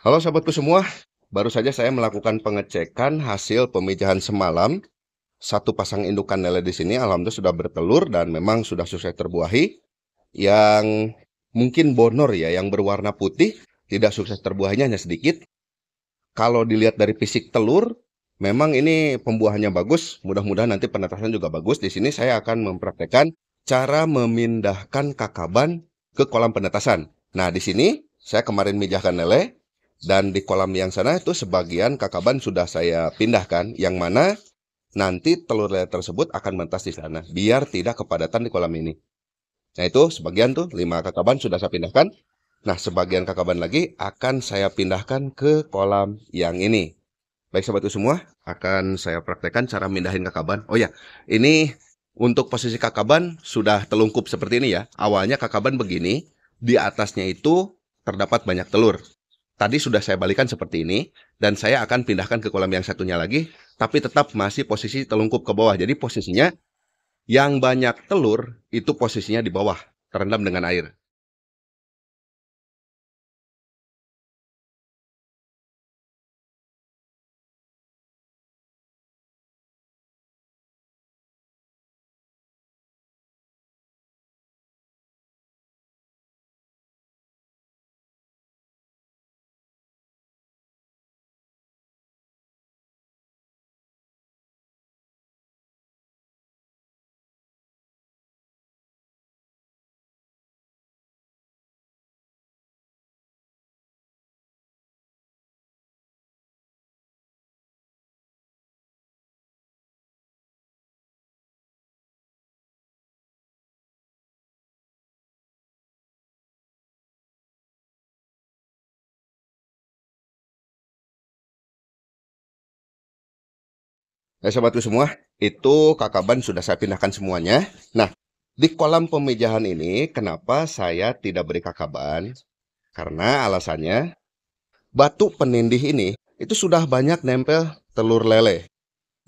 Halo sahabatku semua, baru saja saya melakukan pengecekan hasil pemijahan semalam. Satu pasang indukan lele di sini alhamdulillah sudah bertelur dan memang sudah sukses terbuahi. Yang mungkin bonor ya, yang berwarna putih, tidak sukses terbuahnya hanya sedikit. Kalau dilihat dari fisik telur, memang ini pembuahannya bagus. Mudah-mudahan nanti penetrasan juga bagus. Di sini saya akan mempraktekkan cara memindahkan kakaban ke kolam penetasan. Nah, di sini saya kemarin mijahkan lele, dan di kolam yang sana itu sebagian kakaban sudah saya pindahkan, yang mana nanti telur lele tersebut akan mentas di sana, biar tidak kepadatan di kolam ini. Nah itu sebagian tuh, lima kakaban sudah saya pindahkan. Nah, sebagian kakaban lagi akan saya pindahkan ke kolam yang ini. Baik sahabatku semua, akan saya praktekkan cara mindahin kakaban. Oh ya, ini untuk posisi kakaban sudah telungkup seperti ini ya. Awalnya kakaban begini, di atasnya itu terdapat banyak telur tadi sudah saya balikan seperti ini dan saya akan pindahkan ke kolam yang satunya lagi tapi tetap masih posisi telungkup ke bawah. Jadi posisinya yang banyak telur itu posisinya di bawah terendam dengan air. ya eh, sahabatku semua, itu kakak ban sudah saya pindahkan semuanya. Nah, di kolam pemijahan ini, kenapa saya tidak beri kakak ban? Karena alasannya, batu penindih ini itu sudah banyak nempel telur lele.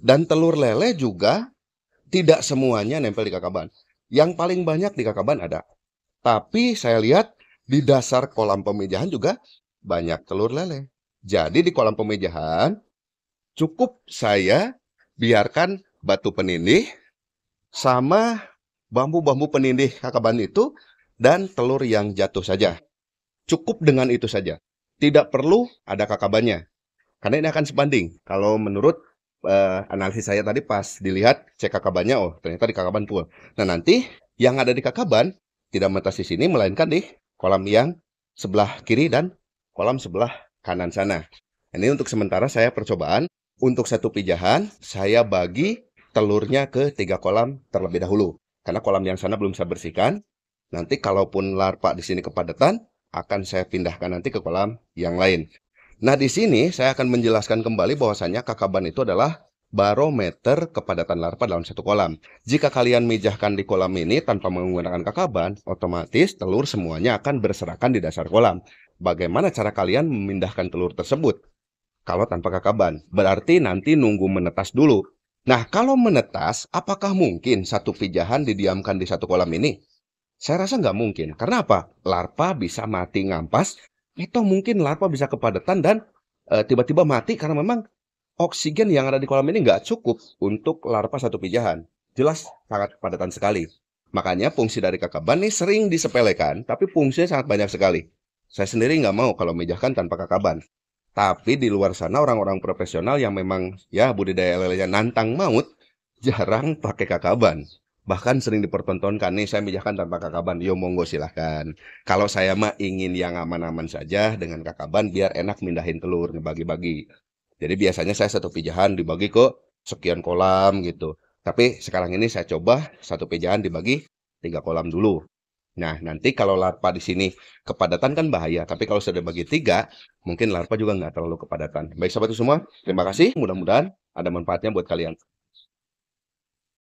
Dan telur lele juga tidak semuanya nempel di kakak ban. Yang paling banyak di kakak ban ada. Tapi saya lihat di dasar kolam pemijahan juga banyak telur lele. Jadi di kolam pemijahan cukup saya biarkan batu penindih sama bambu-bambu penindih kakaban itu dan telur yang jatuh saja. Cukup dengan itu saja. Tidak perlu ada kakabannya. Karena ini akan sebanding. Kalau menurut uh, analisis saya tadi pas dilihat cek kakabannya, oh ternyata di kakaban pula Nah nanti yang ada di kakaban tidak mentas di sini, melainkan di kolam yang sebelah kiri dan kolam sebelah kanan sana. Ini untuk sementara saya percobaan untuk satu pijahan, saya bagi telurnya ke tiga kolam terlebih dahulu. Karena kolam yang sana belum saya bersihkan. Nanti kalaupun larpa di sini kepadatan, akan saya pindahkan nanti ke kolam yang lain. Nah, di sini saya akan menjelaskan kembali bahwasannya kakaban itu adalah barometer kepadatan larpa dalam satu kolam. Jika kalian mijahkan di kolam ini tanpa menggunakan kakaban, otomatis telur semuanya akan berserakan di dasar kolam. Bagaimana cara kalian memindahkan telur tersebut? kalau tanpa kakaban. Berarti nanti nunggu menetas dulu. Nah, kalau menetas, apakah mungkin satu pijahan didiamkan di satu kolam ini? Saya rasa nggak mungkin. Karena apa? Larpa bisa mati ngampas, atau mungkin larva bisa kepadatan dan eh, tiba-tiba e, mati karena memang oksigen yang ada di kolam ini nggak cukup untuk larpa satu pijahan. Jelas sangat kepadatan sekali. Makanya fungsi dari kakaban ini sering disepelekan, tapi fungsinya sangat banyak sekali. Saya sendiri nggak mau kalau mejahkan tanpa kakaban. Tapi di luar sana orang-orang profesional yang memang ya budidaya lelenya nantang maut jarang pakai kakaban. Bahkan sering dipertontonkan nih saya mijahkan tanpa kakaban. Yo monggo silahkan. Kalau saya mah ingin yang aman-aman saja dengan kakaban biar enak mindahin telur dibagi-bagi. Jadi biasanya saya satu pijahan dibagi ke sekian kolam gitu. Tapi sekarang ini saya coba satu pijahan dibagi tiga kolam dulu. Nah, nanti kalau larva di sini kepadatan kan bahaya, tapi kalau sudah bagi tiga, mungkin larva juga nggak terlalu kepadatan. Baik, sahabat semua, terima kasih. Mudah-mudahan ada manfaatnya buat kalian.